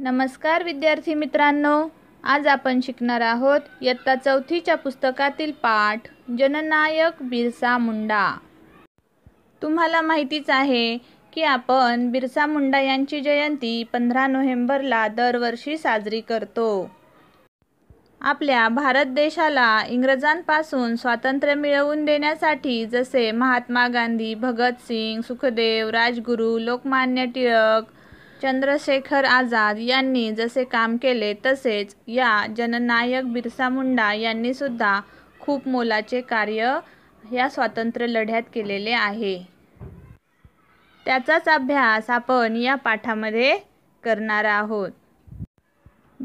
नमस्कार विद्यार्थी मित्रांनो आज आपण शिकणार आहोत इयत्ता चौथीच्या पुस्तकातील पाठ जननायक बिरसा मुंडा तुम्हाला माहितीच आहे की आपण बिरसा मुंडा यांची जयंती पंधरा नोव्हेंबरला दरवर्षी साजरी करतो आपल्या भारत देशाला इंग्रजांपासून स्वातंत्र्य मिळवून देण्यासाठी जसे महात्मा गांधी भगतसिंग सुखदेव राजगुरू लोकमान्य टिळक चंद्रशेखर आझाद यांनी जसे काम केले तसेच या जननायक बिरसा मुंडा यांनी सुद्धा खूप मोलाचे कार्य या स्वातंत्र्य लढ्यात केलेले आहे त्याचाच अभ्यास आपण या पाठामध्ये करणार आहोत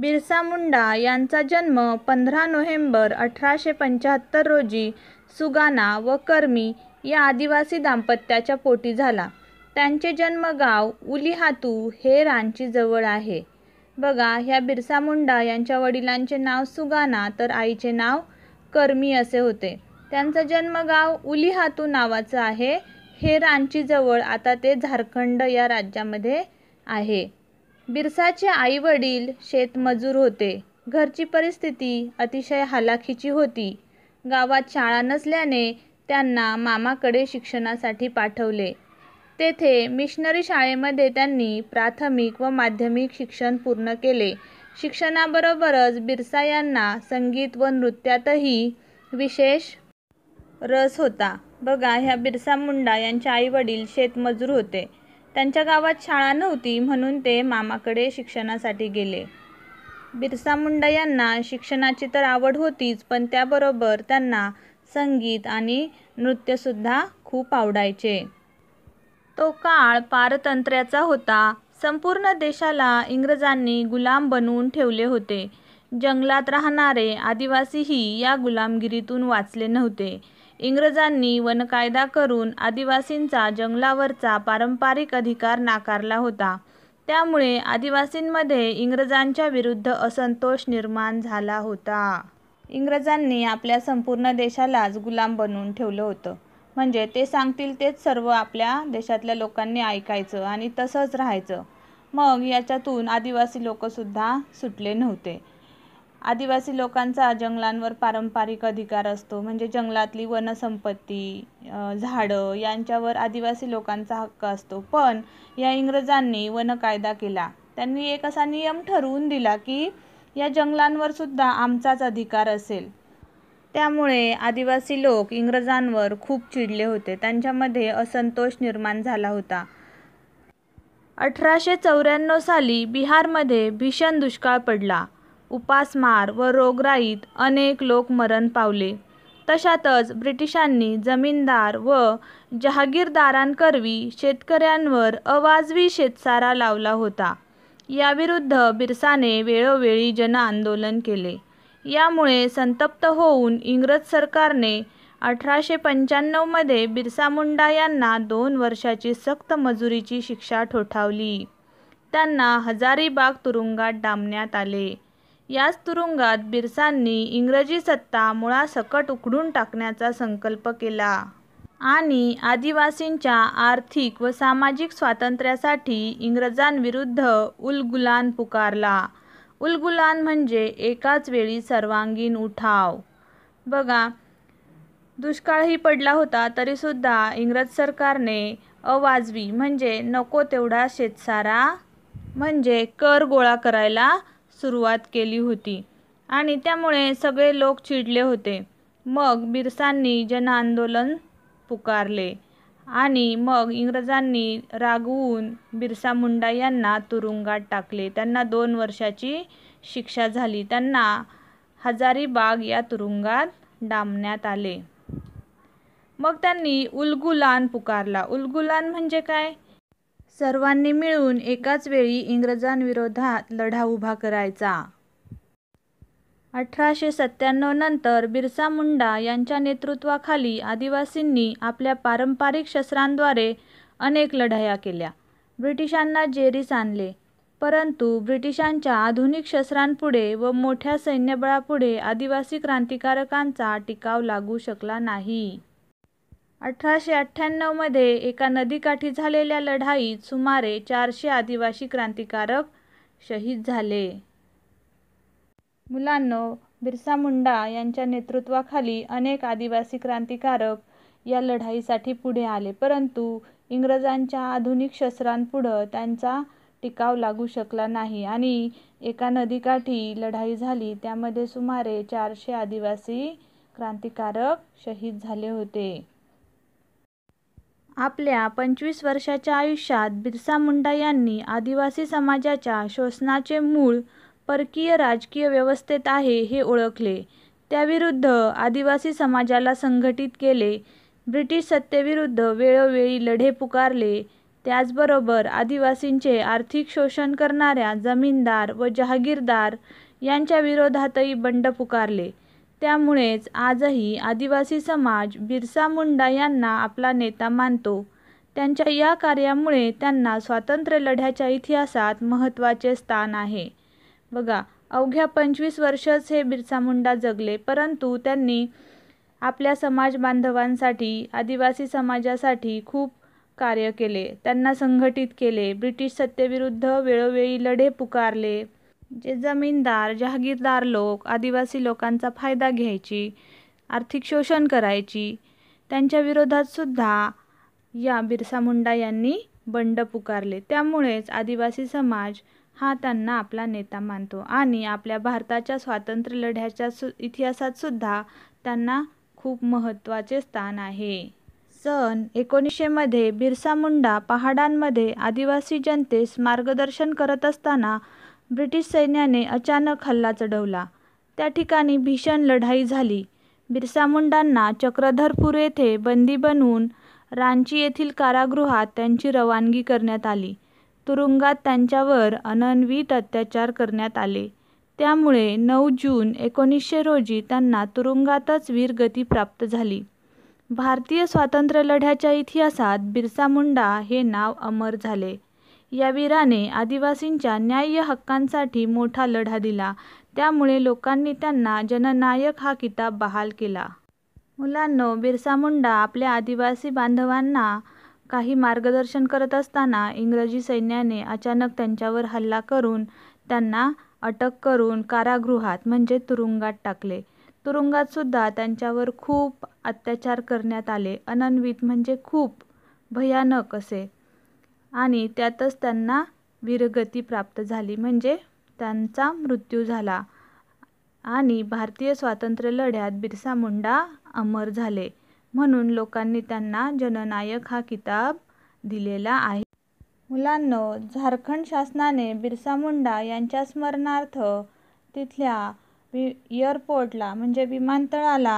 बिरसा मुंडा यांचा जन्म पंधरा नोव्हेंबर अठराशे पंच्याहत्तर रोजी सुगाना व कर्मी या आदिवासी दाम्पत्याच्या पोटी झाला त्यांचे जन्मगाव उलिहातू हे रांचीजवळ आहे बघा ह्या बिरसा मुंडा यांच्या वडिलांचे नाव सुगाना तर आईचे नाव कर्मी असे होते त्यांचं जन्मगाव उलिहातू नावाचं आहे हे रांचीजवळ आता ते झारखंड या राज्यामध्ये आहे बिरसाचे आई वडील शेतमजूर होते घरची परिस्थिती अतिशय हालाखीची होती गावात शाळा नसल्याने त्यांना मामाकडे शिक्षणासाठी पाठवले तेथे मिशनरी शाळेमध्ये त्यांनी प्राथमिक व माध्यमिक शिक्षण पूर्ण केले शिक्षणाबरोबरच बिरसा यांना संगीत व नृत्यातही विशेष रस होता बघा ह्या बिरसा मुंडा यांचे आईवडील शेतमजूर होते त्यांच्या गावात शाळा नव्हती म्हणून ते मामाकडे शिक्षणासाठी गेले बिरसा मुंडा यांना शिक्षणाची तर आवड होतीच पण त्याबरोबर त्यांना संगीत आणि नृत्यसुद्धा खूप आवडायचे तो काळ पारतंत्र्याचा होता संपूर्ण देशाला इंग्रजांनी गुलाम बनवून ठेवले होते जंगलात राहणारे आदिवासीही या गुलामगिरीतून वाचले नव्हते इंग्रजांनी वन कायदा करून आदिवासींचा जंगलावरचा पारंपरिक अधिकार नाकारला होता त्यामुळे आदिवासींमध्ये इंग्रजांच्या विरुद्ध असंतोष निर्माण झाला होता इंग्रजांनी आपल्या संपूर्ण देशालाच गुलाम बनवून ठेवलं होतं म्हणजे ते सांगतील तेच सर्व आपल्या देशातल्या लोकांनी ऐकायचं आणि तसंच राहायचं मग याच्यातून आदिवासी लोकंसुद्धा सुटले नव्हते आदिवासी लोकांचा जंगलांवर पारंपरिक अधिकार असतो म्हणजे जंगलातली वनसंपत्ती झाडं यांच्यावर आदिवासी लोकांचा हक्क असतो पण या इंग्रजांनी वन कायदा केला त्यांनी एक असा नियम ठरवून दिला की या जंगलांवर सुद्धा आमचाच अधिकार असेल त्यामुळे आदिवासी लोक इंग्रजांवर खूप चिडले होते त्यांच्यामध्ये असंतोष निर्माण झाला होता अठराशे चौऱ्याण्णव साली बिहारमध्ये भीषण दुष्काळ पडला उपासमार व रोगराईत अनेक लोक मरण पावले तशातच ब्रिटिशांनी जमीनदार व जहागीरदारांकरवी शेतकऱ्यांवर अवाजवी शेतसारा लावला होता याविरुद्ध बिरसाने वेळोवेळी जनआंदोलन केले यामुळे संतप्त होऊन इंग्रज सरकारने अठराशे पंच्याण्णवमध्ये बिरसा मुंडा यांना दोन वर्षाची सक्त मजुरीची शिक्षा ठोठावली त्यांना हजारीबाग तुरुंगात डांबण्यात आले याच तुरुंगात बिरसांनी इंग्रजी सत्ता मुळासकट उकडून टाकण्याचा संकल्प केला आणि आदिवासींच्या आर्थिक व सामाजिक स्वातंत्र्यासाठी इंग्रजांविरुद्ध उलगुलान पुकारला उलगुलान म्हणजे एकाच वेळी सर्वांगीण उठाव बघा दुष्काळही पडला होता तरीसुद्धा इंग्रज सरकारने अवाजवी म्हणजे नको तेवढा शेतसारा म्हणजे कर गोळा करायला सुरुवात केली होती आणि त्यामुळे सगळे लोक चिडले होते मग बिरसांनी जनआंदोलन पुकारले आणि मग इंग्रजांनी रागवून बिरसा मुंडा यांना तुरुंगात टाकले त्यांना दोन वर्षाची शिक्षा झाली त्यांना हजारीबाग या तुरुंगात डांबण्यात आले मग त्यांनी उलगुलान पुकारला उलगुलान म्हणजे काय सर्वांनी मिळून एकाच वेळी इंग्रजांविरोधात लढा उभा करायचा अठराशे सत्त्याण्णव नंतर बिरसा मुंडा यांच्या नेतृत्वाखाली आदिवासींनी आपल्या पारंपरिक शस्त्रांद्वारे अनेक लढाया केल्या ब्रिटिशांना जेरीस आणले परंतु ब्रिटिशांच्या आधुनिक शस्त्रांपुढे व मोठ्या सैन्यबळापुढे आदिवासी क्रांतिकारकांचा टिकाव लागू शकला नाही अठराशे अठ्ठ्याण्णवमध्ये एका नदीकाठी झालेल्या लढाईत सुमारे चारशे आदिवासी क्रांतिकारक शहीद झाले मुलांनो बिरसा मुंडा यांच्या नेतृत्वाखाली अनेक आदिवासी क्रांतिकारक या लढाईसाठी पुढे आले परंतु इंग्रजांच्या आधुनिक शस्त्रांपुढं त्यांचा टिकाव लागू शकला नाही आणि एका नदीकाठी लढाई झाली त्यामध्ये सुमारे चारशे आदिवासी क्रांतिकारक शहीद झाले होते आपल्या पंचवीस वर्षाच्या आयुष्यात बिरसा मुंडा यांनी आदिवासी समाजाच्या शोषणाचे मूळ परकीय राजकीय व्यवस्थेत आहे हे ओळखले त्याविरुद्ध आदिवासी समाजाला संघटित केले ब्रिटिश सत्तेविरुद्ध वेळोवेळी लढे पुकारले त्याचबरोबर आदिवासींचे आर्थिक शोषण करणाऱ्या जमीनदार व जहागीरदार यांच्या विरोधातही बंड पुकारले त्यामुळेच आजही आदिवासी समाज बिरसा मुंडा यांना आपला नेता मानतो त्यांच्या या कार्यामुळे त्यांना स्वातंत्र्य लढ्याच्या इतिहासात महत्त्वाचे स्थान आहे बघा अवघ्या पंचवीस वर्षच हे बिरसा मुंडा जगले परंतु त्यांनी आपल्या समाज बांधवांसाठी आदिवासी समाजासाठी खूप कार्य केले त्यांना संघटित केले ब्रिटिश सत्तेविरुद्ध वेळोवेळी लढे पुकारले जे जमीनदार जहागीरदार लोक आदिवासी लोकांचा फायदा घ्यायची आर्थिक शोषण करायची त्यांच्या विरोधात सुद्धा या बिरसा मुंडा यांनी बंड पुकारले त्यामुळेच आदिवासी समाज हा त्यांना आपला नेता मानतो आणि आपल्या भारताच्या स्वातंत्र्य लढ्याच्या सु इतिहासातसुद्धा त्यांना खूप महत्त्वाचे स्थान आहे सन एकोणीसशेमध्ये बिरसा मुंडा पहाडांमध्ये आदिवासी जनतेस मार्गदर्शन करत असताना ब्रिटिश सैन्याने अचानक हल्ला चढवला त्या ठिकाणी भीषण लढाई झाली बिरसा मुंडांना चक्रधरपूर येथे बंदी बनवून रांची येथील कारागृहात त्यांची रवानगी करण्यात आली. तुरुंगात त्यांच्यावर अनन्वित अत्याचार करण्यात आले. त्यामुळे नऊ जून एकोणीसशे रोजी त्यांना तुरुंगातच वीरगती प्राप्त झाली. भारतीय स्वातंत्र्यलढ्याच्या इतिहासात बिरसा मुंडा हे नाव अमर झाले. या वीराने आदिवासींच्या न्याय्य हक्कांसाठी मोठा लढा दिला. त्यामुळे लोकांनी त्यांना जननायक हा किताब बहाल केला. मुलांनो बिरसा मुंडा आपल्या आदिवासी बांधवांना काही मार्गदर्शन करत असताना इंग्रजी सैन्याने अचानक त्यांच्यावर हल्ला करून त्यांना अटक करून कारागृहात म्हणजे तुरुंगात टाकले तुरुंगातसुद्धा त्यांच्यावर खूप अत्याचार करण्यात आले अनन्वित म्हणजे खूप भयानक असे आणि त्यातच त्यांना वीरगती प्राप्त झाली म्हणजे त्यांचा मृत्यू झाला आणि भारतीय स्वातंत्र्यलढ्यात बिरसा मुंडा अमर झाले म्हणून लोकांनी त्यांना जननायक हा किताब दिलेला आहे. मुलांनो, झारखंड शासनाने बिरसा मुंडा यांच्या स्मरणार्थ तिथल्या एअरपोर्टला म्हणजे विमानतळाला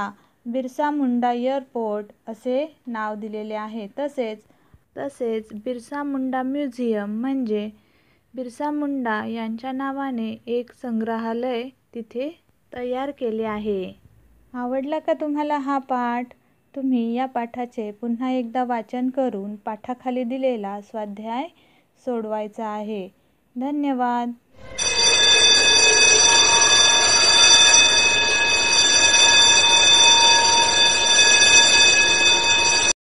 बिरसा मुंडा एअरपोर्ट असे नाव दिलेले आहे. तसेच तसेच बिरसा मुंडा म्युझियम म्हणजे बिरसा मुंडा यांच्या नावाने एक संग्रहालय तिथे तयार केले आहे आवडला का तुम्हाला हा पाठ तुम्ही या पाठाचे पुन्हा एकदा वाचन करून पाठाखाली दिलेला स्वाध्याय सोडवायचा आहे धन्यवाद